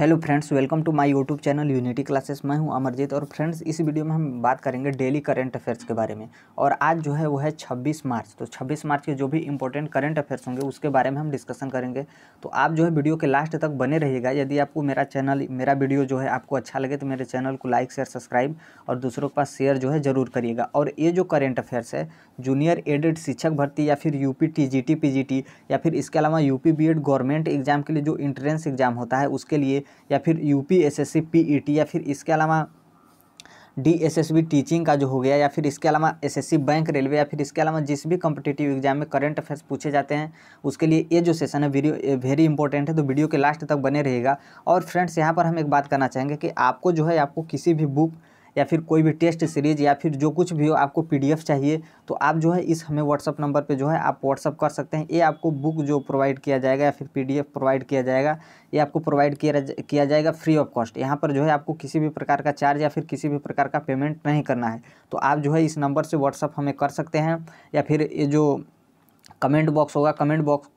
hello friends welcome to my YouTube channel unity classes मैं हूं अमरजीत और फ्रेंड्स इस वीडियो में हम बात करेंगे डेली करंट अफेयर्स के बारे में और आज जो है वो है 26 मार्च तो 26 मार्च के जो भी इंपॉर्टेंट करंट अफेयर्स होंगे उसके बारे में हम डिस्कशन करेंगे तो आप जो है वीडियो के लास्ट तक बने रहेगा यदि आपको मेरा चैनल मेरा वीडियो जो है आपको अच्छा लगे तो मेरे चैनल को लाइक शेयर सब्सक्राइब और दूसरों के पास शेयर जो है ज़रूर करिएगा और ये जो करेंट अफेयर्स है जूनियर एडेड शिक्षक भर्ती या फिर यू पी टी या फिर इसके अलावा यू पी गवर्नमेंट एग्जाम के लिए जो इंट्रेंस एग्जाम होता है उसके लिए या फिर U P S S C P E T या फिर इसके अलावा D S S B teaching का जो हो गया या फिर इसके अलावा S S C bank railway या फिर इसके अलावा जिस भी कम्पिटेटिव एग्जाम में करंट अफेयर्स पूछे जाते हैं उसके लिए ये जो सेशन है वीडियो वेरी इंपॉर्टेंट है तो वीडियो के लास्ट तक बने रहेगा और फ्रेंड्स यहाँ पर हम एक बात करना चाहेंगे कि आपको जो है आपको किसी भी बुक या फिर कोई भी टेस्ट सीरीज या फिर जो कुछ भी हो आपको पीडीएफ चाहिए तो आप जो है इस हमें व्हाट्सअप नंबर पे जो है आप व्हाट्सअप कर सकते हैं ये आपको बुक जो प्रोवाइड किया जाएगा या फिर पीडीएफ प्रोवाइड किया जाएगा ये आपको प्रोवाइड किया किया जाएगा फ्री ऑफ कॉस्ट यहाँ पर जो है आपको किसी भी प्रकार का चार्ज या फिर किसी भी प्रकार का पेमेंट नहीं करना है तो आप जो है इस नंबर से व्हाट्सअप हमें कर सकते हैं या फिर ये जो कमेंट बॉक्स होगा कमेंट बॉक्स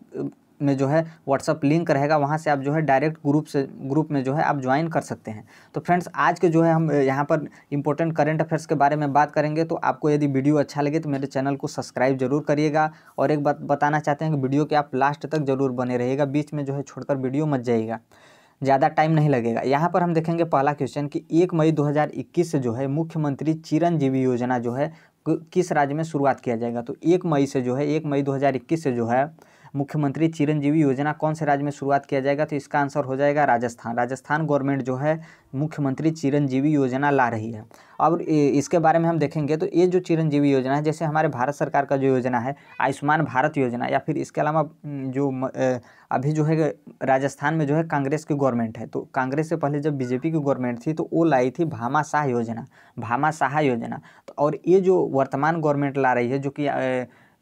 में जो है व्हाट्सअप लिंक रहेगा वहाँ से आप जो है डायरेक्ट ग्रुप से ग्रुप में जो है आप ज्वाइन कर सकते हैं तो फ्रेंड्स आज के जो है हम यहाँ पर इंपॉर्टेंट करेंट अफेयर्स के बारे में बात करेंगे तो आपको यदि वीडियो अच्छा लगे तो मेरे चैनल को सब्सक्राइब जरूर करिएगा और एक बात बताना चाहते हैं कि वीडियो के आप लास्ट तक जरूर बने रहिएगा बीच में जो है छोड़कर वीडियो मत जाइएगा ज़्यादा टाइम नहीं लगेगा यहाँ पर हम देखेंगे पहला क्वेश्चन कि एक मई 2021 से जो है मुख्यमंत्री चिरंजीवी योजना जो है किस राज्य में शुरुआत किया जाएगा तो एक मई से जो है एक मई 2021 से जो है मुख्यमंत्री चिरंजीवी योजना कौन से राज्य में शुरुआत किया जाएगा तो इसका आंसर हो जाएगा राजस्थान राजस्थान गवर्नमेंट जो है मुख्यमंत्री चिरंजीवी योजना ला रही है और इसके बारे में हम देखेंगे तो ये जो चिरंजीवी योजना है जैसे हमारे भारत सरकार का जो योजना है आयुष्मान भारत योजना या फिर इसके अलावा जो अभी जो है राजस्थान में जो है कांग्रेस की गवर्नमेंट है तो कांग्रेस से पहले जब बीजेपी की गवर्नमेंट थी तो वो लाई थी भामा शाह योजना भामा शाह योजना तो और ये जो वर्तमान गवर्नमेंट ला रही है जो कि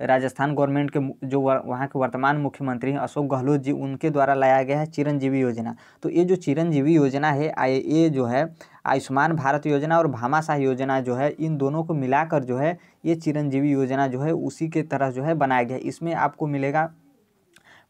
राजस्थान गवर्नमेंट के जो वहाँ के वर्तमान मुख्यमंत्री हैं अशोक गहलोत जी उनके द्वारा लाया गया है चिरंजीवी योजना तो ये जो चिरंजीवी योजना है आई ये जो है आयुष्मान भारत योजना और भामाशाह योजना जो है इन दोनों को मिलाकर जो है ये चिरंजीवी योजना जो है उसी के तरह जो है बनाया गया इसमें आपको मिलेगा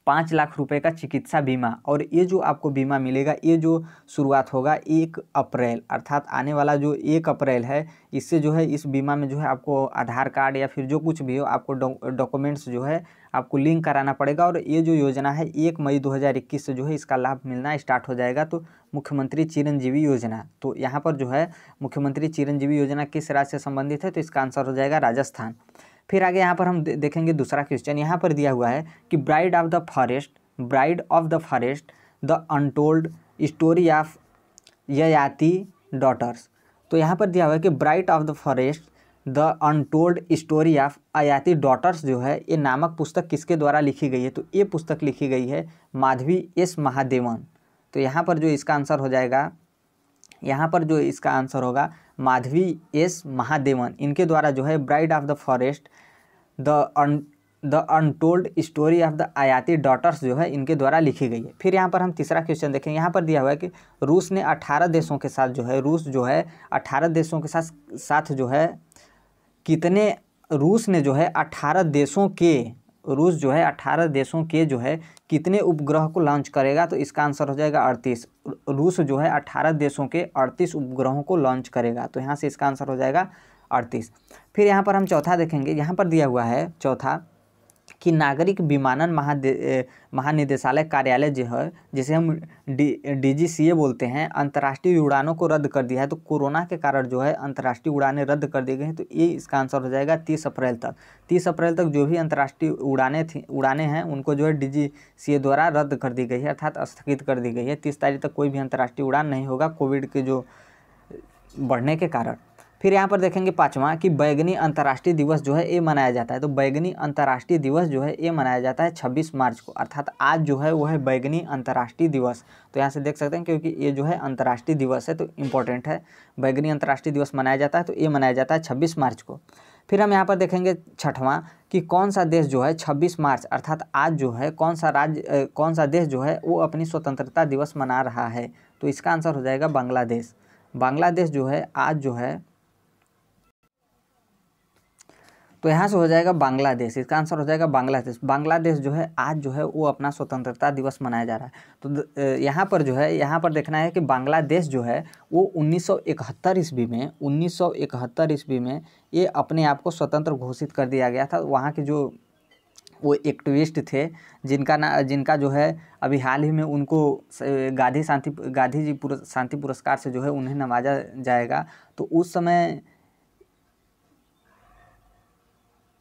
पाँच लाख रुपए का चिकित्सा बीमा और ये जो आपको बीमा मिलेगा ये जो शुरुआत होगा एक अप्रैल अर्थात आने वाला जो एक अप्रैल है इससे जो है इस बीमा में जो है आपको आधार कार्ड या फिर जो कुछ भी हो आपको डॉक्यूमेंट्स जो है आपको लिंक कराना पड़ेगा और ये जो योजना है एक मई 2021 से जो है इसका लाभ मिलना स्टार्ट हो जाएगा तो मुख्यमंत्री चिरंजीवी योजना तो यहाँ पर जो है मुख्यमंत्री चिरंजीवी योजना किस राज्य से संबंधित है तो इसका आंसर हो जाएगा राजस्थान फिर आगे यहाँ पर हम देखेंगे दूसरा क्वेश्चन यहाँ पर दिया हुआ है कि bride of the forest bride of the forest the untold story of Yayati daughters तो यहाँ पर दिया हुआ है कि bride of the forest the untold story of Yayati daughters जो है ये नामक पुस्तक किसके द्वारा लिखी गई है तो ये पुस्तक लिखी गई है माधवी एस महादेवन तो यहाँ पर जो इसका आंसर हो जाएगा यहाँ पर जो इसका आंसर होगा माधवी एस महादेवन इनके द्वारा जो है bride of the forest the the untold story of the Yayati daughters जो है इनके द्वारा लिखी गई है फिर यहाँ पर हम तीसरा क्वेश्चन देखें यहाँ पर दिया हुआ है कि रूस ने 18 देशों के साथ जो है रूस जो है 18 देशों के साथ साथ जो है कितने रूस ने जो है 18 देशों के रूस जो है 18 देशों के जो है कितने उपग्रह को लॉन्च करेगा तो इसका आंसर हो जाएगा 38 रूस जो है 18 देशों के 38 उपग्रहों को लॉन्च करेगा तो यहाँ से इसका आंसर हो जाएगा अड़तीस फिर यहाँ पर हम चौथा देखेंगे यहाँ पर दिया हुआ है चौथा कि नागरिक विमानन महादे महानिदेशालय कार्यालय जो है जिसे हम डी डी बोलते हैं अंतर्राष्ट्रीय उड़ानों को रद्द कर दिया है तो कोरोना के कारण जो है अंतर्राष्ट्रीय उड़ानें रद्द कर दी गई हैं तो ये इसका आंसर हो जाएगा तीस अप्रैल तक तीस अप्रैल तक जो भी अंतर्राष्ट्रीय उड़ानें थी उड़ानें हैं उनको जो है डी द्वारा रद्द कर दी गई है अर्थात स्थगित कर दी गई है तीस तारीख तक कोई भी अंतर्राष्ट्रीय उड़ान नहीं होगा कोविड के जो बढ़ने के कारण फिर यहाँ पर देखेंगे पाँचवा कि बैगनी अंतर्राष्ट्रीय दिवस जो है ये मनाया जाता है तो बैगनी अंतर्राष्ट्रीय दिवस जो है ये मनाया जाता है छब्बीस मार्च को अर्थात आज जो है वो है बैगनी अंतर्राष्ट्रीय दिवस तो यहाँ से देख सकते हैं क्योंकि ये जो है अंतर्राष्ट्रीय दिवस है तो इम्पोर्टेंट है बैगनी अंतर्राष्ट्रीय दिवस मनाया जाता है तो ये मनाया जाता है छब्बीस मार्च को फिर हम यहाँ पर देखेंगे छठवां कि कौन सा देश जो है 26 मार्च अर्थात आज जो है कौन सा राज्य कौन सा देश जो है वो अपनी स्वतंत्रता दिवस मना रहा है तो इसका आंसर हो जाएगा बांग्लादेश बांग्लादेश जो है आज जो है तो यहाँ से हो जाएगा बांग्लादेश इसका आंसर हो जाएगा बांग्लादेश बांग्लादेश जो है आज जो है वो अपना स्वतंत्रता दिवस मनाया जा रहा है तो यहाँ पर जो है यहाँ पर देखना है कि बांग्लादेश जो है वो 1971 ईस्वी में 1971 ईस्वी में ये अपने आप को स्वतंत्र घोषित कर दिया गया था वहाँ के जो वो एक्टिविस्ट थे जिनका ना जिनका जो है अभी हाल ही में उनको गांधी शांति गांधी जी पुरस् शांति पुरस्कार से जो है उन्हें नवाजा जाएगा तो उस समय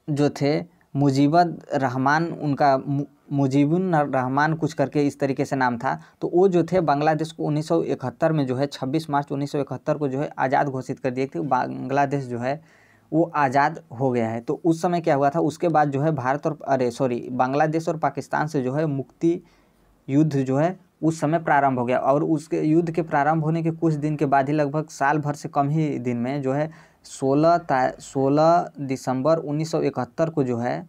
जो थे मुजीबत रहमान उनका मुजीबुन रहमान कुछ करके इस तरीके से नाम था तो वो जो थे बांग्लादेश को 1971 में जो है 26 मार्च 1971 को जो है आज़ाद घोषित कर दिए थे बांग्लादेश जो है वो आज़ाद हो गया है तो उस समय क्या हुआ था उसके बाद जो है भारत और अरे सॉरी बांग्लादेश और पाकिस्तान से जो है मुक्ति युद्ध जो है उस समय प्रारंभ हो गया और उसके युद्ध के प्रारंभ होने के कुछ दिन के बाद ही लगभग साल भर से कम ही दिन में जो है सोलह सोलह दिसंबर 1971 को जो है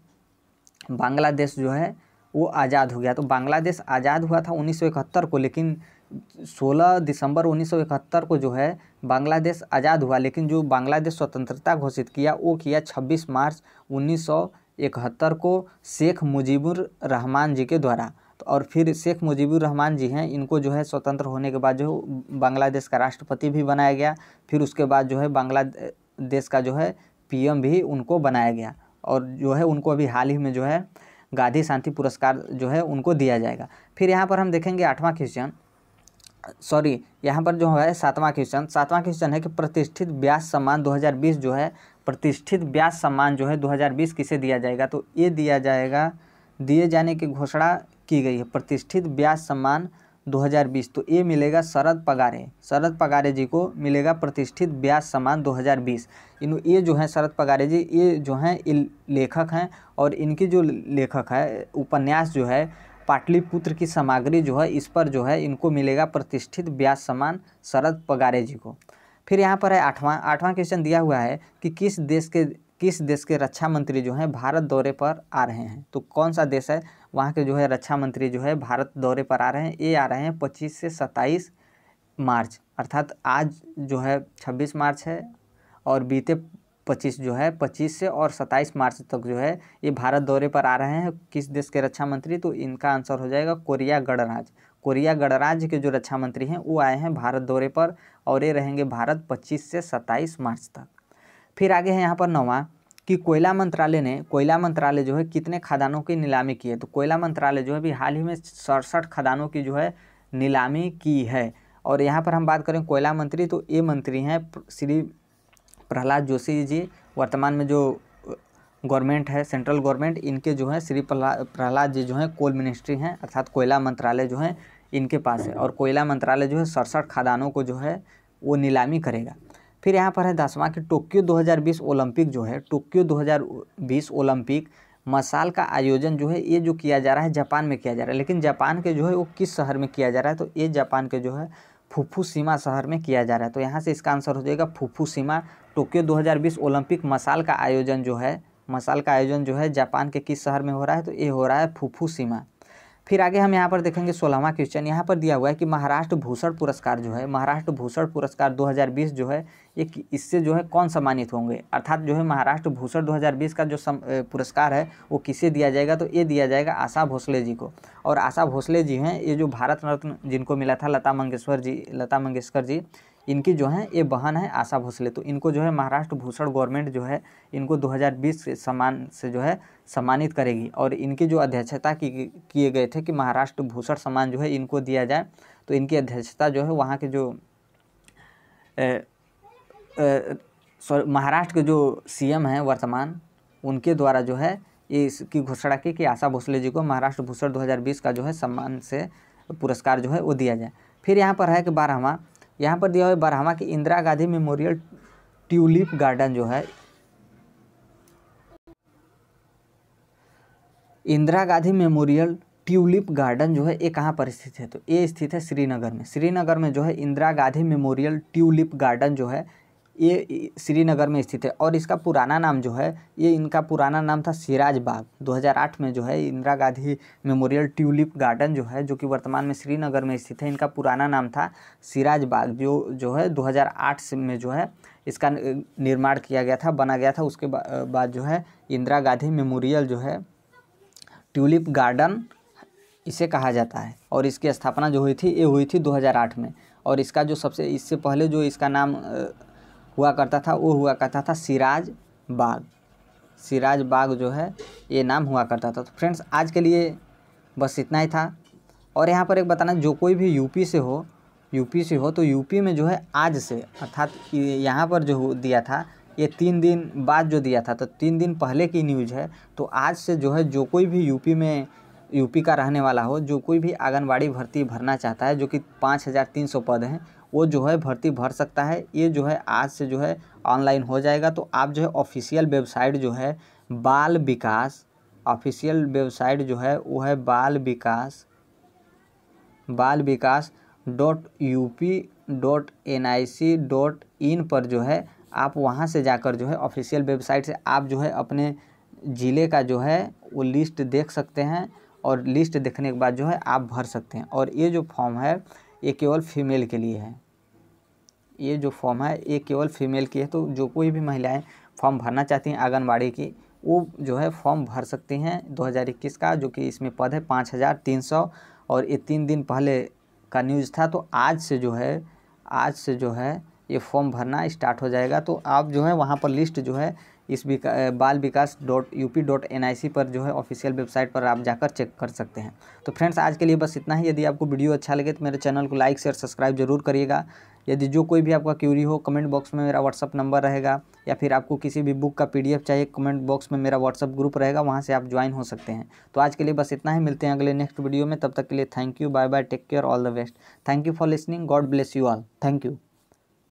बांग्लादेश जो है वो आज़ाद हो गया तो बांग्लादेश आज़ाद हुआ था 1971 को लेकिन 16 दिसंबर 1971 को जो है बांग्लादेश आज़ाद हुआ लेकिन जो बांग्लादेश स्वतंत्रता घोषित किया वो किया 26 मार्च 1971 को शेख मुजीबुर रहमान जी के द्वारा तो और फिर शेख मुजीबुर रहमान जी हैं इनको जो है स्वतंत्र होने के बाद जो बांग्लादेश का राष्ट्रपति भी बनाया गया फिर उसके बाद जो है बांग्ला देश का जो है पीएम भी उनको बनाया गया और जो है उनको अभी हाल ही में जो है गांधी शांति पुरस्कार जो है उनको दिया जाएगा फिर यहाँ पर हम देखेंगे आठवां क्वेश्चन सॉरी यहाँ पर जो है सातवां क्वेश्चन सातवां क्वेश्चन है कि प्रतिष्ठित ब्यास सम्मान 2020 जो है प्रतिष्ठित ब्यास सम्मान जो है 2020 किसे दिया जाएगा तो ये दिया जाएगा दिए जाने की घोषणा की गई है प्रतिष्ठित ब्यास सम्मान 2020 तो ये मिलेगा शरद पगारे शरद पगारे जी को मिलेगा प्रतिष्ठित ब्याज सम्मान 2020 इन ये जो हैं शरद पगारे जी ये जो हैं लेखक हैं और इनके जो लेखक है उपन्यास जो है पाटलिपुत्र की सामग्री जो है इस पर जो है इनको मिलेगा प्रतिष्ठित ब्याज सम्मान शरद पगारे जी को फिर यहाँ पर है आठवां आठवां क्वेश्चन दिया हुआ है कि किस देश के किस देश के रक्षा मंत्री जो हैं भारत दौरे पर आ रहे हैं तो कौन सा देश है वहाँ के जो है रक्षा मंत्री जो है भारत दौरे पर आ रहे हैं ये आ रहे हैं पच्चीस से सत्ताईस मार्च अर्थात आज जो है छब्बीस मार्च है और बीते पच्चीस जो है पच्चीस से और सत्ताईस मार्च तक जो है ये भारत दौरे पर आ रहे हैं किस देश के रक्षा मंत्री तो इनका आंसर हो जाएगा कोरिया गणराज कोरिया गणराज्य के जो रक्षा मंत्री हैं वो आए हैं भारत दौरे पर और ये रहेंगे भारत पच्चीस से सत्ताईस मार्च तक फिर आगे हैं यहाँ पर नवा कि कोयला मंत्रालय ने कोयला मंत्रालय जो है कितने खदानों की नीलामी की है तो कोयला मंत्रालय जो है अभी हाल ही में सड़सठ खदानों की जो है नीलामी की है और यहाँ पर हम बात करें कोयला मंत्री तो ये मंत्री हैं श्री प्रहलाद जोशी जी वर्तमान में जो गवर्नमेंट है सेंट्रल गवर्नमेंट इनके जो है श्री प्रहलाद जी जो है कोल मिनिस्ट्री हैं अर्थात कोयला मंत्रालय जो है इनके पास है और कोयला मंत्रालय जो है सड़सठ खदानों को जो है वो नीलामी करेगा फिर यहाँ पर है दसवां कि टोक्यो 2020 ओलंपिक जो है टोक्यो 2020 ओलंपिक मसाल का आयोजन जो है ये जो किया जा रहा है जापान में किया जा रहा है लेकिन जापान के जो है वो किस शहर में किया जा रहा है तो ये जापान के जो है सीमा शहर में किया जा रहा है तो यहाँ से इसका आंसर हो जाएगा फुफुसीमा टोक्यो 2020 ओलंपिक मसाल का आयोजन जो है मसाल का आयोजन जो है जापान के किस शहर में हो रहा है तो ये हो रहा है फुफू सीमा फिर आगे हम यहाँ पर देखेंगे सोलहवा क्वेश्चन यहाँ पर दिया हुआ है कि महाराष्ट्र भूषण पुरस्कार जो है महाराष्ट्र भूषण पुरस्कार 2020 जो है ये इससे जो है कौन सम्मानित होंगे अर्थात जो है महाराष्ट्र भूषण 2020 का जो सम, पुरस्कार है वो किसे दिया जाएगा तो ये दिया जाएगा आशा भोसले जी को और आशा भोसले जी हैं ये जो भारत रत्न जिनको मिला था लता मंगेशकर जी लता मंगेशकर जी इनकी जो है ये बहन है आशा भोसले तो इनको जो है महाराष्ट्र भूषण गवर्नमेंट जो है इनको 2020 से सम्मान से जो है सम्मानित करेगी और इनकी जो अध्यक्षता की किए गए थे कि महाराष्ट्र भूषण सम्मान जो है इनको दिया जाए तो इनकी अध्यक्षता जो है वहाँ के जो सॉरी महाराष्ट्र के जो सी हैं वर्तमान उनके द्वारा जो है इसकी घोषणा की कि आशा भोसले जी को महाराष्ट्र भूषण 2020 का जो है सम्मान से पुरस्कार जो है वो दिया जाए फिर यहाँ पर है कि बारहवा यहाँ पर दिया हुआ है बरहमा के Indira Gandhi memorial tulip garden जो है Indira Gandhi memorial tulip garden जो है ये कहाँ पर स्थित है तो ये स्थित है श्रीनगर में श्रीनगर में जो है Indira Gandhi memorial tulip garden जो है ये श्रीनगर में स्थित है और इसका पुराना नाम जो है ये इनका पुराना नाम था सिराज बाग 2008 में जो है Indira Gandhi memorial tulip garden जो है जो कि वर्तमान में श्रीनगर में स्थित है इनका पुराना नाम था सिराज बाग जो जो है 2008 से में जो है इसका निर्माण किया गया था बना गया था उसके बाद जो है इंदिरा गांधी मेमोरियल जो है ट्यूलिप गार्डन इसे कहा जाता है और इसकी स्थापना जो हुई थी ये हुई थी दो में और इसका जो सबसे इससे पहले जो इसका नाम हुआ करता था वो हुआ करता था सिराज बाग सिराज बाग जो है ये नाम हुआ करता था तो फ्रेंड्स आज के लिए बस इतना ही था और यहाँ पर एक बताना जो कोई भी यूपी से हो यूपी से हो तो यूपी में जो है आज से अर्थात यहाँ पर जो दिया था ये तीन दिन बाद जो दिया था तो तीन दिन पहले की न्यूज़ है तो आज से जो है जो कोई भी यूपी में यूपी का रहने वाला हो जो कोई भी आंगनबाड़ी भर्ती भरना चाहता है जो कि पाँच हज़ार तीन सौ पद हैं वो जो है भर्ती भर सकता है ये जो है आज से जो है ऑनलाइन हो जाएगा तो आप जो है ऑफिशियल वेबसाइट जो है बाल विकास ऑफिशियल वेबसाइट जो है वो है Bal Vikas Bal Vikas dot U P dot N I C dot in पर जो है आप वहाँ से जाकर जो है ऑफिशियल वेबसाइट से आप जो है अपने ज़िले का जो है वो लिस्ट देख सकते हैं और लिस्ट देखने के बाद जो है आप भर सकते हैं और ये जो फॉर्म है ये केवल फीमेल के लिए है ये जो फॉर्म है ये केवल फीमेल की है तो जो कोई भी महिलाएं फॉर्म भरना चाहती हैं आंगनबाड़ी की वो जो है फॉर्म भर सकती हैं 2021 का जो कि इसमें पद है पाँच हज़ार तीन सौ और ये तीन दिन पहले का न्यूज़ था तो आज से जो है आज से जो है ये फॉर्म भरना स्टार्ट हो जाएगा तो आप जो है वहाँ पर लिस्ट जो है इस विका Bal Vikas dot U P dot N I C पर जो है ऑफिशियल वेबसाइट पर आप जाकर चेक कर सकते हैं तो फ्रेंड्स आज के लिए बस इतना ही यदि आपको वीडियो अच्छा लगे तो मेरे चैनल को लाइक शेयर सब्सक्राइब जरूर करिएगा यदि जो कोई भी आपका क्यूरी हो कमेंट बॉक्स में मेरा व्हाट्सअप नंबर रहेगा या फिर आपको किसी भी बुक का पीडीएफ चाहिए कमेंट बॉक्स में मेरा व्हाट्सअप ग्रुप रहेगा वहाँ से आप ज्वाइन हो सकते हैं तो आज के लिए बस इतना ही मिलते हैं अगले नेक्स्ट वीडियो में तब तक के लिए thank you bye bye take care all the best thank you for listening God bless you all thank you